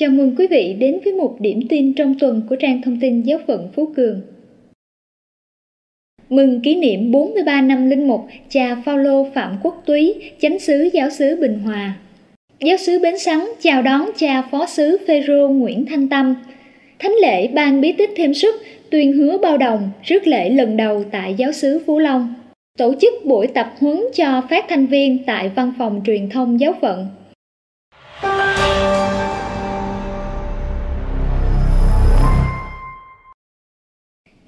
Chào mừng quý vị đến với một điểm tin trong tuần của trang thông tin giáo phận Phú Cường. Mừng kỷ niệm 43 năm linh mục cha Phaolô Phạm Quốc Túy, chánh xứ giáo xứ Bình Hòa. Giáo xứ Bến Sắn chào đón cha phó xứ Phêrô Nguyễn Thanh Tâm. Thánh lễ ban bí tích thêm sức, tuyên hứa bao đồng, rước lễ lần đầu tại giáo xứ Phú Long. Tổ chức buổi tập huấn cho phát thanh viên tại văn phòng truyền thông giáo phận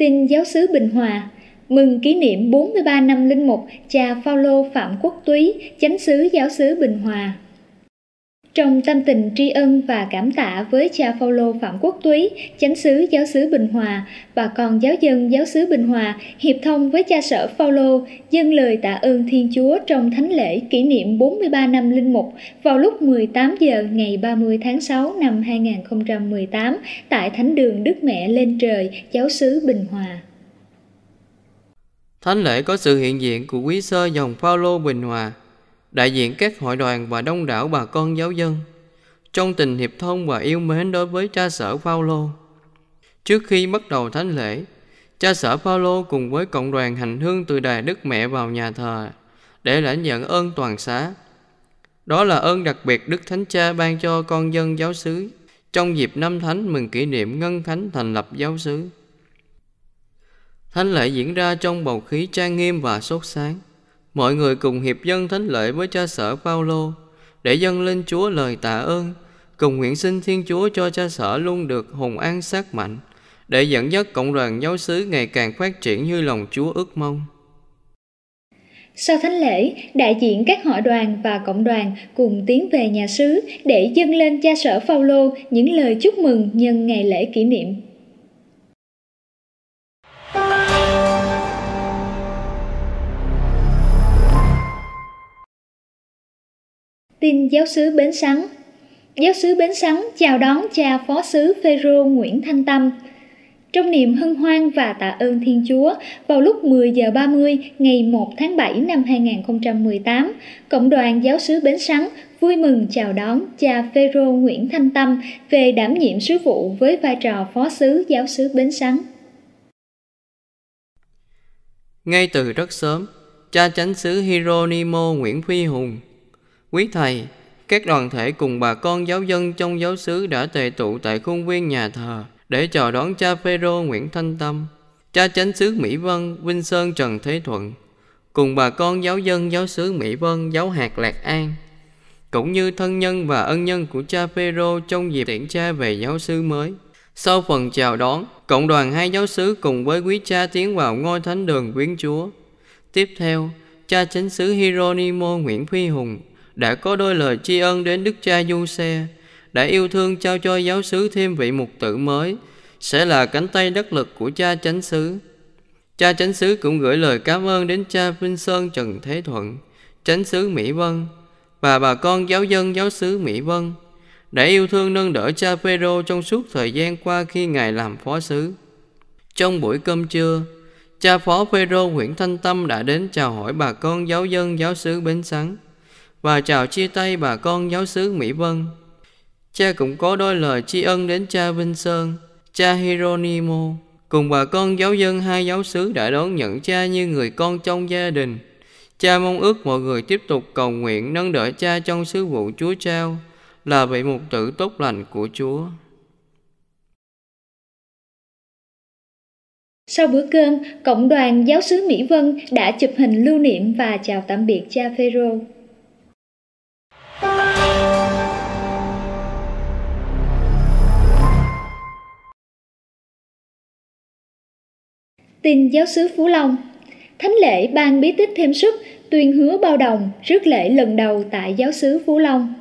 Tin giáo sứ Bình Hòa mừng kỷ niệm 43 năm linh mục cha Phaolô Phạm Quốc Túy, chánh sứ giáo sứ Bình Hòa. Trong tâm tình tri ân và cảm tạ với cha Phaolô Phạm Quốc Túy, chánh xứ giáo xứ Bình Hòa và con giáo dân giáo xứ Bình Hòa hiệp thông với cha sở Phaolô dâng lời tạ ơn Thiên Chúa trong thánh lễ kỷ niệm 43 năm linh mục vào lúc 18 giờ ngày 30 tháng 6 năm 2018 tại Thánh đường Đức Mẹ Lên Trời, giáo xứ Bình Hòa. Thánh lễ có sự hiện diện của quý sơ dòng Phaolô Bình Hòa đại diện các hội đoàn và đông đảo bà con giáo dân trong tình hiệp thông và yêu mến đối với cha sở Phaolô. Trước khi bắt đầu thánh lễ, cha sở Phaolô cùng với cộng đoàn hành hương từ đài Đức Mẹ vào nhà thờ để lãnh nhận ơn toàn xá. Đó là ơn đặc biệt Đức Thánh Cha ban cho con dân giáo xứ trong dịp năm thánh mừng kỷ niệm ngân khánh thành lập giáo xứ. Thánh lễ diễn ra trong bầu khí trang nghiêm và sốt sáng. Mọi người cùng hiệp dân thánh lễ với cha sở Paulo để dâng lên Chúa lời tạ ơn, cùng nguyện xin Thiên Chúa cho cha sở luôn được hùng an sát mạnh, để dẫn dắt cộng đoàn giáo xứ ngày càng phát triển như lòng Chúa ước mong. Sau thánh lễ, đại diện các họ đoàn và cộng đoàn cùng tiến về nhà xứ để dâng lên cha sở Phaolô những lời chúc mừng nhân ngày lễ kỷ niệm tin giáo sứ Bến Sắn. Giáo sứ Bến Sắn chào đón cha phó sứ Phêrô Nguyễn Thanh Tâm. Trong niềm hân hoan và tạ ơn Thiên Chúa, vào lúc 10 giờ 30 ngày 1 tháng 7 năm 2018, Cộng đoàn Giáo sứ Bến Sắn vui mừng chào đón cha Phêrô Nguyễn Thanh Tâm về đảm nhiệm sứ vụ với vai trò phó sứ giáo sứ Bến Sắn. Ngay từ rất sớm, cha chánh xứ Hieronymo Nguyễn Phi Hùng Quý thầy, các đoàn thể cùng bà con giáo dân trong giáo xứ đã tề tụ tại khuôn viên nhà thờ để chào đón cha Phêrô Nguyễn Thanh Tâm, cha chánh xứ Mỹ Vân, Vinh Sơn Trần Thế Thuận, cùng bà con giáo dân giáo xứ Mỹ Vân, giáo hạt Lạc An, cũng như thân nhân và ân nhân của cha Phêrô trong dịp tiễn cha về giáo xứ mới. Sau phần chào đón, cộng đoàn hai giáo xứ cùng với quý cha tiến vào ngôi thánh đường quyến Chúa. Tiếp theo, cha chánh xứ Hieronimo Nguyễn Phi Hùng đã có đôi lời tri ân đến Đức Cha Du Xe, đã yêu thương trao cho giáo sứ thêm vị mục tử mới, sẽ là cánh tay đắc lực của cha chánh xứ. Cha chánh xứ cũng gửi lời cảm ơn đến cha Vinh Sơn Trần Thế Thuận, chánh xứ Mỹ Vân và bà con giáo dân giáo xứ Mỹ Vân đã yêu thương nâng đỡ cha phêrô trong suốt thời gian qua khi ngài làm phó xứ. Trong buổi cơm trưa, cha phó phêrô Nguyễn Thanh Tâm đã đến chào hỏi bà con giáo dân giáo xứ Bến sáng và chào chia tay bà con giáo sứ Mỹ Vân. Cha cũng có đôi lời tri ân đến cha Vinh Sơn, cha Hieronimo, cùng bà con giáo dân hai giáo xứ đã đón nhận cha như người con trong gia đình. Cha mong ước mọi người tiếp tục cầu nguyện nâng đỡ cha trong sứ vụ Chúa trao là vị mục tử tốt lành của Chúa. Sau bữa cơm, Cộng đoàn Giáo sứ Mỹ Vân đã chụp hình lưu niệm và chào tạm biệt cha Phêrô. Tin giáo sứ Phú Long Thánh lễ ban bí tích thêm sức tuyên hứa bao đồng rước lễ lần đầu tại giáo sứ Phú Long.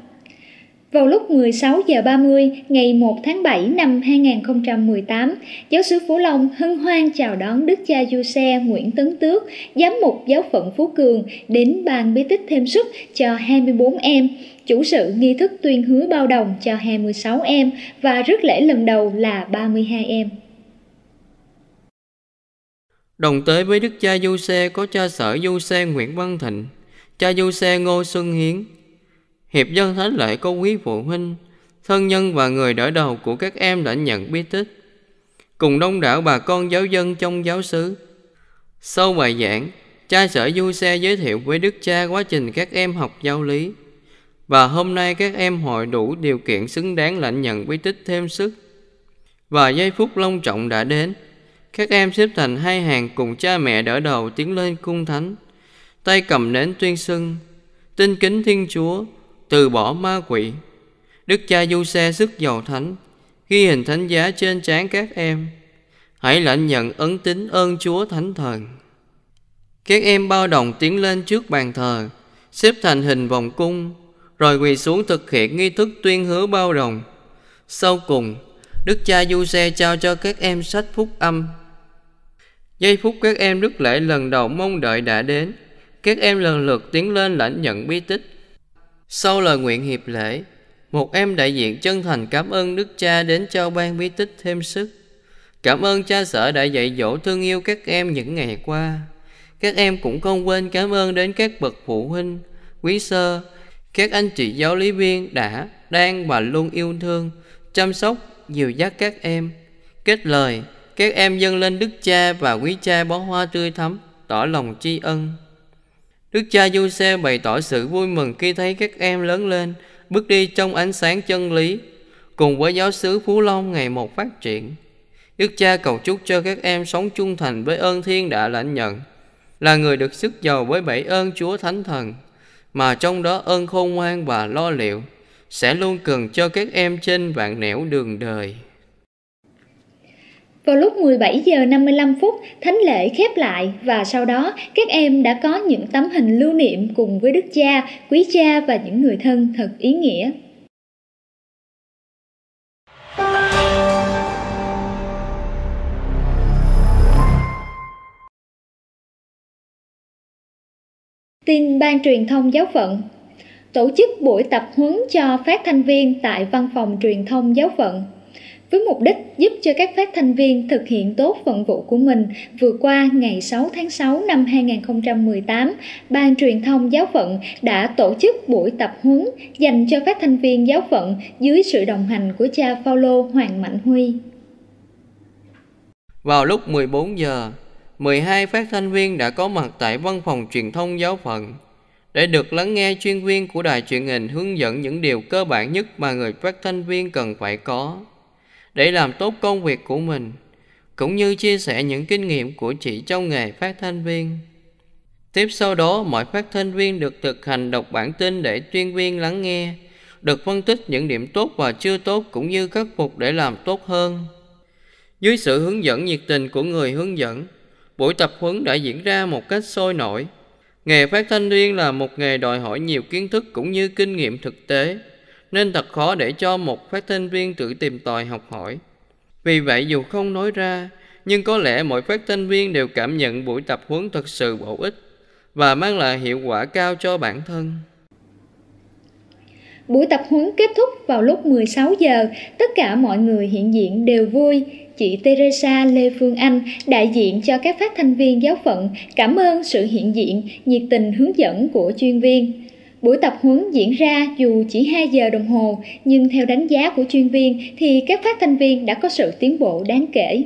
Vào lúc 16 giờ 30 ngày 1 tháng 7 năm 2018, giáo sứ Phú Long hân hoan chào đón Đức cha Du Xe Nguyễn Tấn Tước, giám mục giáo phận Phú Cường đến ban bí tích thêm sức cho 24 em, chủ sự nghi thức tuyên hứa bao đồng cho 26 em và rước lễ lần đầu là 32 em. Đồng tới với đức cha Du Xe có cha sở Du Xe Nguyễn Văn Thịnh, cha Du Xe Ngô Xuân Hiến. Hiệp dân thánh lễ có quý phụ huynh, thân nhân và người đỡ đầu của các em đã nhận bí tích, cùng đông đảo bà con giáo dân trong giáo xứ. Sau bài giảng, cha sở Du Xe giới thiệu với đức cha quá trình các em học giáo lý, và hôm nay các em hội đủ điều kiện xứng đáng lãnh nhận bí tích thêm sức. Và giây phút long trọng đã đến, các em xếp thành hai hàng cùng cha mẹ đỡ đầu tiến lên cung thánh, tay cầm nến tuyên xưng, tin kính Thiên Chúa, từ bỏ ma quỷ. Đức cha du xe sức giàu thánh, ghi hình thánh giá trên trán các em. Hãy lãnh nhận ấn tín ơn Chúa Thánh Thần. Các em bao đồng tiến lên trước bàn thờ, xếp thành hình vòng cung, rồi quỳ xuống thực hiện nghi thức tuyên hứa bao đồng. Sau cùng, Đức cha Du Xe trao cho các em sách phúc âm Giây phút các em rước lễ lần đầu mong đợi đã đến, các em lần lượt tiến lên lãnh nhận bí tích. Sau lời nguyện hiệp lễ, một em đại diện chân thành cảm ơn Đức Cha đến cho ban bí tích thêm sức. Cảm ơn cha sở đã dạy dỗ thương yêu các em những ngày qua. Các em cũng không quên cảm ơn đến các bậc phụ huynh, quý sơ, các anh chị giáo lý viên đã, đang và luôn yêu thương, chăm sóc, dìu dắt các em. Kết lời, các em dâng lên Đức Cha và quý Cha bó hoa tươi thắm, tỏ lòng tri ân. Đức Cha Du Xe bày tỏ sự vui mừng khi thấy các em lớn lên, bước đi trong ánh sáng chân lý, cùng với giáo xứ Phú Long ngày một phát triển. Đức Cha cầu chúc cho các em sống trung thành với ơn thiên đã lãnh nhận, là người được sức giàu với bảy ơn Chúa Thánh Thần, mà trong đó ơn khôn ngoan và lo liệu sẽ luôn cần cho các em trên vạn nẻo đường đời. Vào lúc 17 giờ 55 phút, thánh lễ khép lại và sau đó các em đã có những tấm hình lưu niệm cùng với đức cha, quý cha và những người thân thật ý nghĩa. Tin Ban truyền thông giáo phận tổ chức buổi tập huấn cho phát thanh viên tại Văn phòng truyền thông giáo phận với mục đích giúp cho các phát thanh viên thực hiện tốt phận vụ của mình. Vừa qua, ngày 6 tháng 6 năm 2018, Ban truyền thông giáo phận đã tổ chức buổi tập huấn dành cho phát thanh viên giáo phận dưới sự đồng hành của cha Paulo Hoàng Mạnh Huy. Vào lúc 14 giờ, 12 phát thanh viên đã có mặt tại văn phòng truyền thông giáo phận để được lắng nghe chuyên viên của đài truyền hình hướng dẫn những điều cơ bản nhất mà người phát thanh viên cần phải có để làm tốt công việc của mình, cũng như chia sẻ những kinh nghiệm của chị trong nghề phát thanh viên. Tiếp sau đó, mọi phát thanh viên được thực hành đọc bản tin để chuyên viên lắng nghe, được phân tích những điểm tốt và chưa tốt cũng như khắc phục để làm tốt hơn. Dưới sự hướng dẫn nhiệt tình của người hướng dẫn, buổi tập huấn đã diễn ra một cách sôi nổi. Nghề phát thanh viên là một nghề đòi hỏi nhiều kiến thức cũng như kinh nghiệm thực tế nên thật khó để cho một phát thanh viên tự tìm tòi học hỏi. Vì vậy dù không nói ra, nhưng có lẽ mỗi phát thanh viên đều cảm nhận buổi tập huấn thật sự bổ ích và mang lại hiệu quả cao cho bản thân. Buổi tập huấn kết thúc vào lúc 16 giờ, tất cả mọi người hiện diện đều vui. Chị Teresa Lê Phương Anh, đại diện cho các phát thanh viên giáo phận, cảm ơn sự hiện diện, nhiệt tình hướng dẫn của chuyên viên. Buổi tập huấn diễn ra dù chỉ 2 giờ đồng hồ, nhưng theo đánh giá của chuyên viên thì các phát thanh viên đã có sự tiến bộ đáng kể.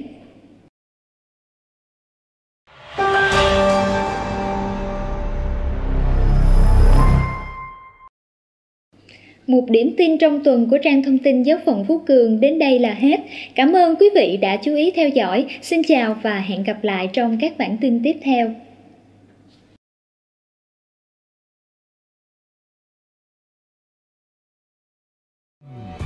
Một điểm tin trong tuần của trang thông tin giáo phận Phú Cường đến đây là hết. Cảm ơn quý vị đã chú ý theo dõi. Xin chào và hẹn gặp lại trong các bản tin tiếp theo. Mm.